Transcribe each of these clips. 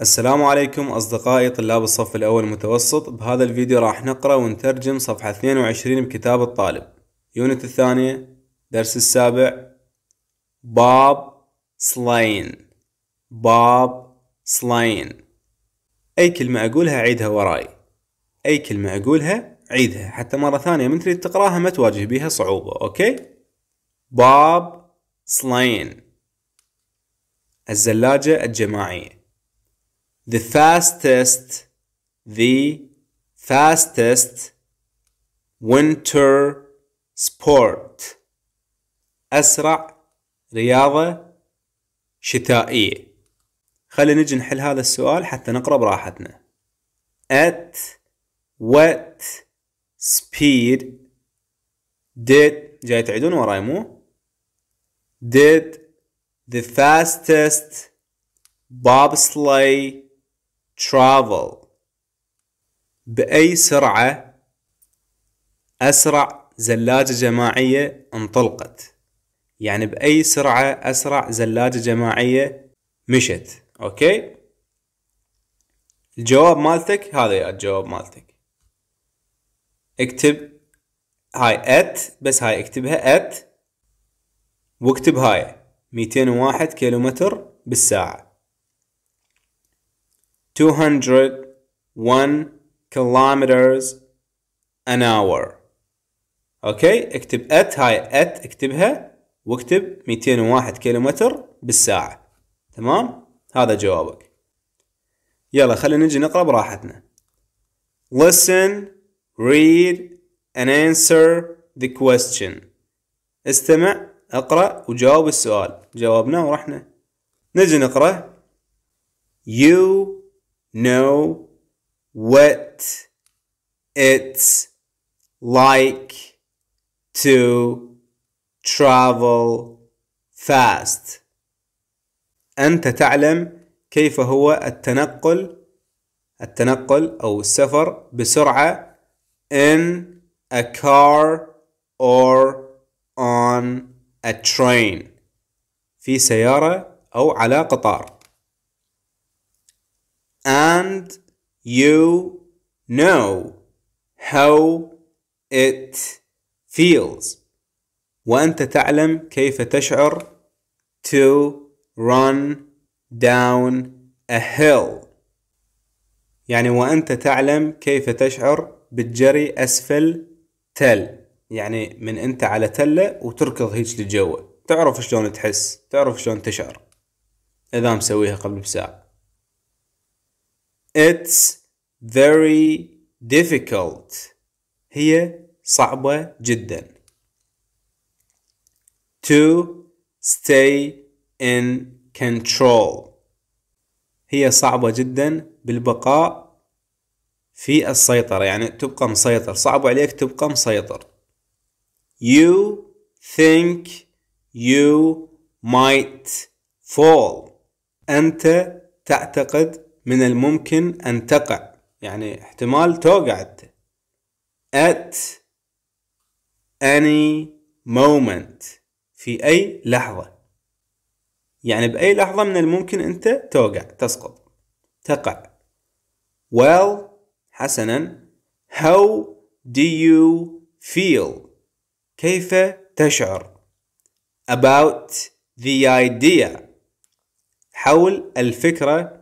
السلام عليكم أصدقائي طلاب الصف الأول المتوسط بهذا الفيديو راح نقرأ ونترجم صفحة 22 بكتاب الطالب يونت الثانية درس السابع باب سلاين باب سلاين أي كلمة أقولها عيدها وراي أي كلمة أقولها عيدها حتى مرة ثانية من تريد تقراها ما تواجه بيها صعوبة أوكي باب سلاين الزلاجة الجماعية the fastest the fastest winter sport أسرع رياضة شتائية خلينا نجي نحل هذا السؤال حتى نقرأ براحتنا at what speed did جاي تعيدون وراي مو did the fastest bobsleigh travel بأي سرعة أسرع زلاجة جماعية انطلقت يعني بأي سرعة أسرع زلاجة جماعية مشت أوكي الجواب مالتك هذا يا الجواب مالتك اكتب هاي ات بس هاي اكتبها ات واكتب هاي 201 كيلومتر بالساعه 201 kilometers an hour اوكي اكتب ات هاي ات اكتبها واكتب 201 كيلومتر بالساعة تمام هذا جوابك يلا خلينا نجي نقرا براحتنا listen read and answer the question استمع اقرا وجاوب السؤال جاوبنا ورحنا نجي نقرا you know what it's like to travel fast أنت تعلم كيف هو التنقل التنقل أو السفر بسرعة in a car or on a train في سيارة أو على قطار and you know how it feels وأنت تعلم كيف تشعر to run down a hill يعني وأنت تعلم كيف تشعر بالجري أسفل تل يعني من أنت على تلة وتركض هيج لجوا تعرف شلون تحس تعرف شلون تشعر إذا مسويها قبل بساعة It's very difficult. هي صعبة جدا. To stay in control. هي صعبة جدا بالبقاء في السيطرة يعني تبقى مسيطر صعب عليك تبقى مسيطر. You think you might fall. أنت تعتقد من الممكن أن تقع يعني احتمال توقع أنت at any moment في أي لحظة يعني بأي لحظة من الممكن أنت توقع تسقط تقع well حسنا how do you feel كيف تشعر about the idea حول الفكرة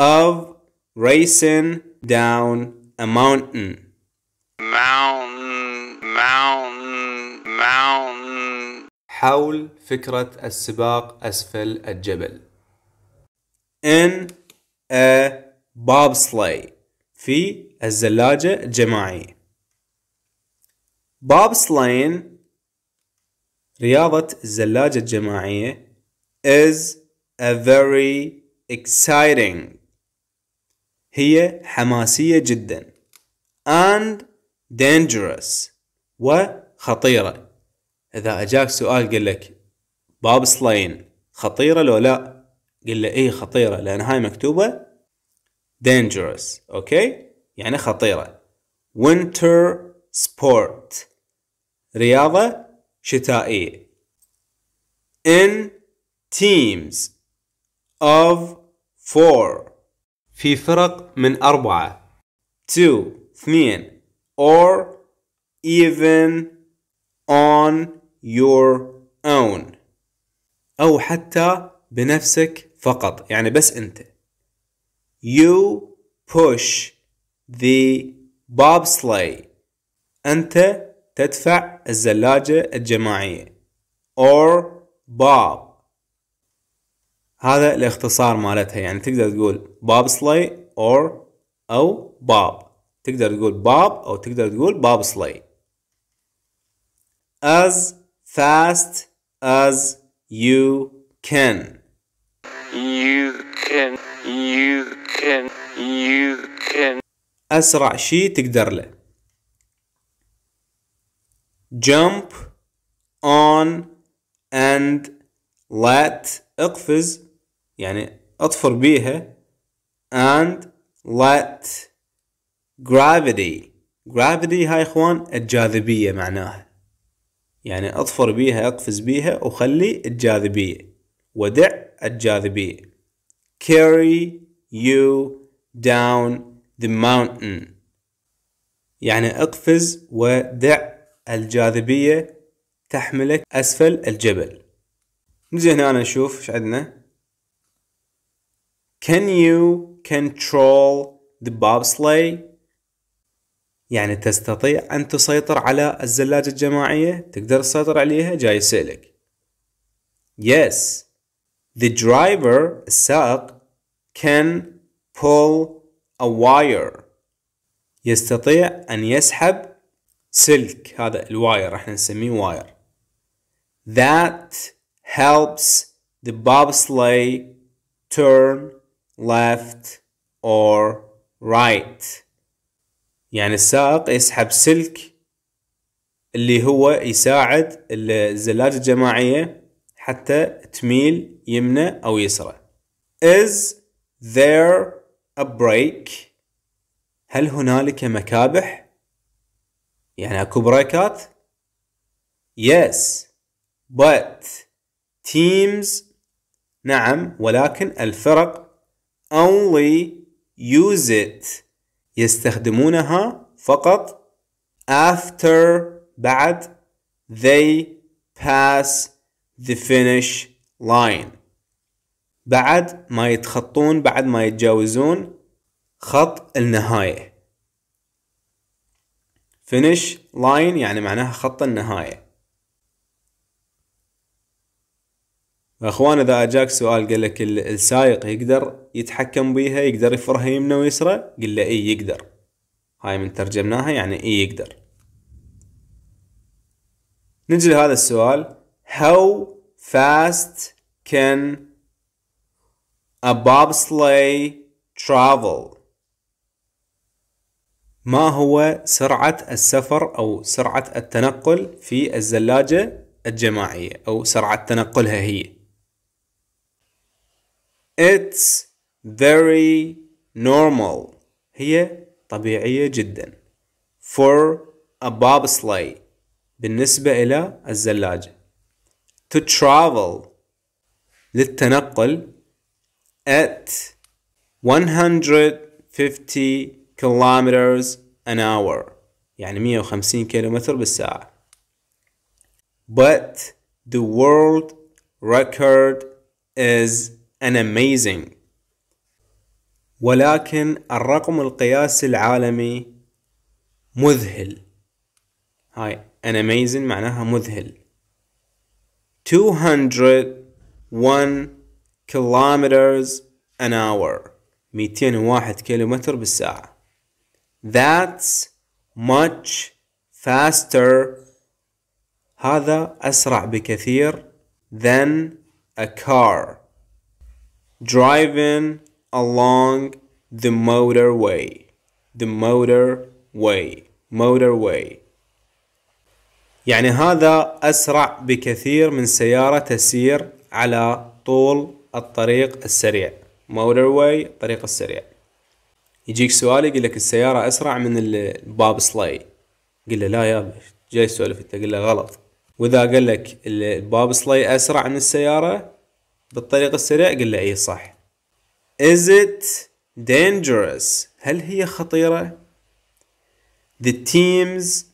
of racing down a mountain. Mountain, mountain, mountain. حول فكرة السباق أسفل الجبل. In a bobsleigh. في الزلاجة الجماعية. bobsleighing رياضة الزلاجة الجماعية is a very exciting هي حماسية جدا and dangerous وخطيرة إذا أجاك سؤال قل لك باب سلاين خطيرة لو لا قل له إيه خطيرة لأن هاي مكتوبة dangerous أوكي يعني خطيرة winter sport رياضة شتائية in teams of four في فرق من أربعة to اثنين or even on your own أو حتى بنفسك فقط يعني بس أنت you push the bobsleigh أنت تدفع الزلاجة الجماعية or bob هذا الاختصار مالتها يعني تقدر تقول باب سلاي اور او باب تقدر تقول باب او تقدر تقول باب سلاي as fast as you can you can you can you can اسرع شيء تقدر له jump on and let اقفز يعني اطفر بيها and let gravity gravity هاي اخوان الجاذبية معناها يعني اطفر بيها اقفز بيها وخلي الجاذبية ودع الجاذبية carry you down the mountain يعني اقفز ودع الجاذبية تحملك أسفل الجبل نجي هنا نشوف إيش عندنا Can you control the bobsleigh؟ يعني تستطيع أن تسيطر على الزلاجة الجماعية؟ تقدر تسيطر عليها؟ جاي يسألك. Yes. The driver السائق can pull a wire. يستطيع أن يسحب سلك هذا الواير راح نسميه واير. That helps the bobsleigh turn left or right يعني السائق يسحب سلك اللي هو يساعد الزلاجة الجماعية حتى تميل يمنى أو يسرى is there a break هل هنالك مكابح يعني اكو بريكات yes but teams نعم ولكن الفرق only use it يستخدمونها فقط after بعد they pass the finish line بعد ما يتخطون بعد ما يتجاوزون خط النهاية finish line يعني معناها خط النهاية اخوان اذا اجاك سؤال قال لك السائق يقدر يتحكم بيها يقدر يفرها يمنى ويسرى قل له اي يقدر هاي من ترجمناها يعني اي يقدر نجي لهذا السؤال how fast can a bobsleigh travel ما هو سرعة السفر أو سرعة التنقل في الزلاجة الجماعية أو سرعة تنقلها هي It's very normal هي طبيعية جدا for a bobsleigh بالنسبة إلى الزلاجة to travel للتنقل at 150 kilometers an hour يعني 150 كيلومتر بالساعة but the world record is and amazing ولكن الرقم القياسي العالمي مذهل هاي an amazing معناها مذهل 201 kilometers an hour 201 كيلومتر بالساعة That's much faster هذا أسرع بكثير than a car driving along the motorway the motorway motorway يعني هذا أسرع بكثير من سيارة تسير على طول الطريق السريع motorway الطريق السريع يجيك سؤال يقول لك السيارة أسرع من الباب سلاي قل له لا يا جاي سؤال في قل له غلط وإذا قال لك الباب سلاي أسرع من السيارة بالطريق السريع قل له اي صح Is it dangerous هل هي خطيرة The teams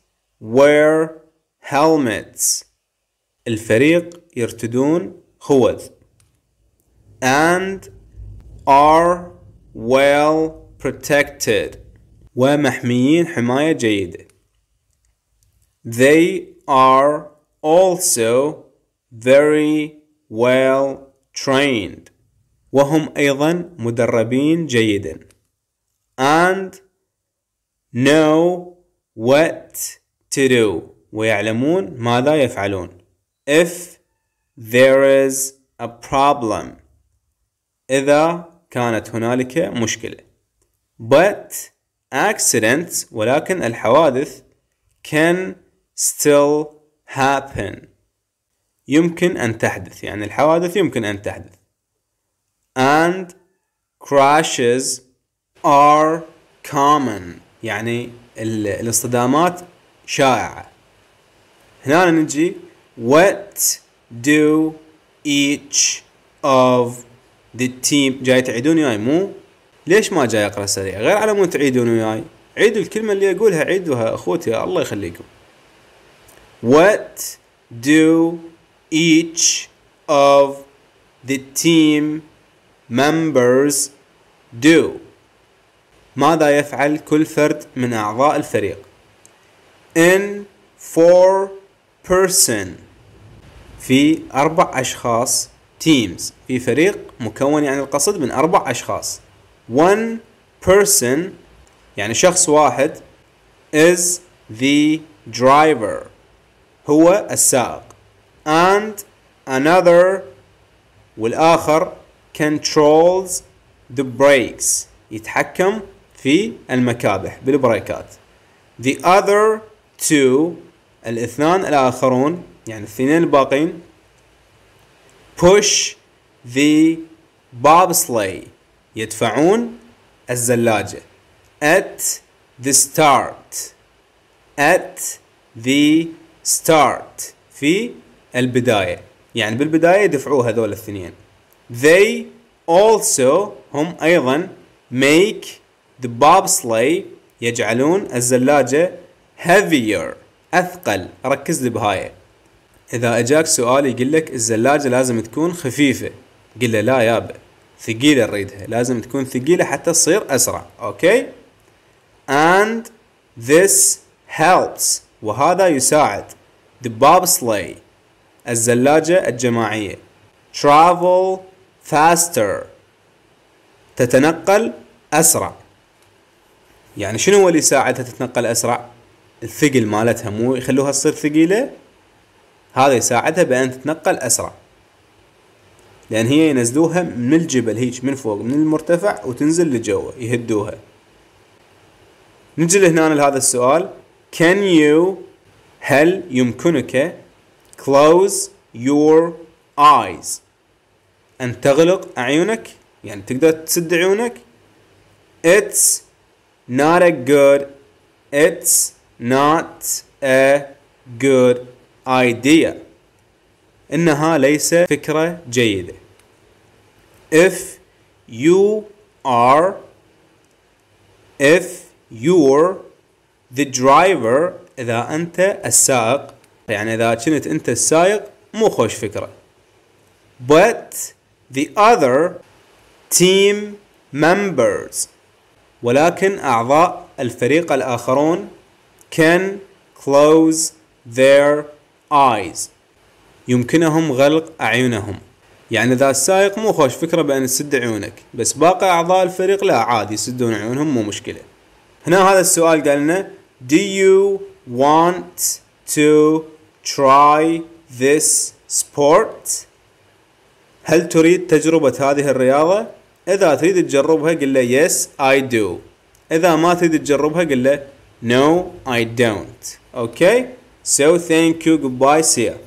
wear helmets الفريق يرتدون خوذ and are well protected ومحميين حماية جيدة They are also very well trained وهم أيضا مدربين جيدا and know what to do ويعلمون ماذا يفعلون if there is a problem إذا كانت هنالك مشكلة but accidents ولكن الحوادث can still happen يمكن أن تحدث يعني الحوادث يمكن أن تحدث and crashes are common يعني الاصطدامات شائعة هنا نجي what do each of the team جاي تعيدون وياي مو ليش ما جاي اقرا سريع غير على مو تعيدون وياي عيدوا الكلمة اللي اقولها عيدوها اخوتي الله يخليكم what do each of the team members do ماذا يفعل كل فرد من أعضاء الفريق in four person في أربع أشخاص teams في فريق مكون يعني القصد من أربع أشخاص one person يعني شخص واحد is the driver هو السائق and another والآخر controls the brakes يتحكم في المكابح بالبريكات the other two الاثنان الآخرون يعني الاثنين الباقين push the bobsleigh يدفعون الزلاجة at the start at the start في البداية يعني بالبداية دفعوا هذول الاثنين they also هم أيضا make the bobsleigh يجعلون الزلاجة heavier أثقل ركز لي بهاي إذا أجاك سؤال يقول لك الزلاجة لازم تكون خفيفة قل له لا يابا ثقيلة نريدها لازم تكون ثقيلة حتى تصير أسرع أوكي and this helps وهذا يساعد the bobsleigh الزلاجة الجماعية travel faster تتنقل أسرع يعني شنو هو اللي يساعدها تتنقل أسرع الثقل مالتها مو يخلوها تصير ثقيلة هذا يساعدها بأن تتنقل أسرع لأن هي ينزلوها من الجبل هيج من فوق من المرتفع وتنزل لجوا يهدوها نجي لهنا لهذا السؤال can you هل يمكنك close your eyes أن تغلق أعينك يعني تقدر تسد عيونك It's not a good It's not a good idea إنها ليس فكرة جيدة If you are If you're the driver إذا أنت السائق يعني اذا كنت انت السايق مو خوش فكره but the other team members ولكن اعضاء الفريق الاخرون can close their eyes يمكنهم غلق اعينهم يعني اذا السائق مو خوش فكره بان تسد عيونك بس باقي اعضاء الفريق لا عادي يسدون عيونهم مو مشكله هنا هذا السؤال قال لنا do you want to try this sport هل تريد تجربة هذه الرياضة؟ إذا تريد تجربها قل له yes I do إذا ما تريد تجربها قل له no I don't Okay? So thank you goodbye see ya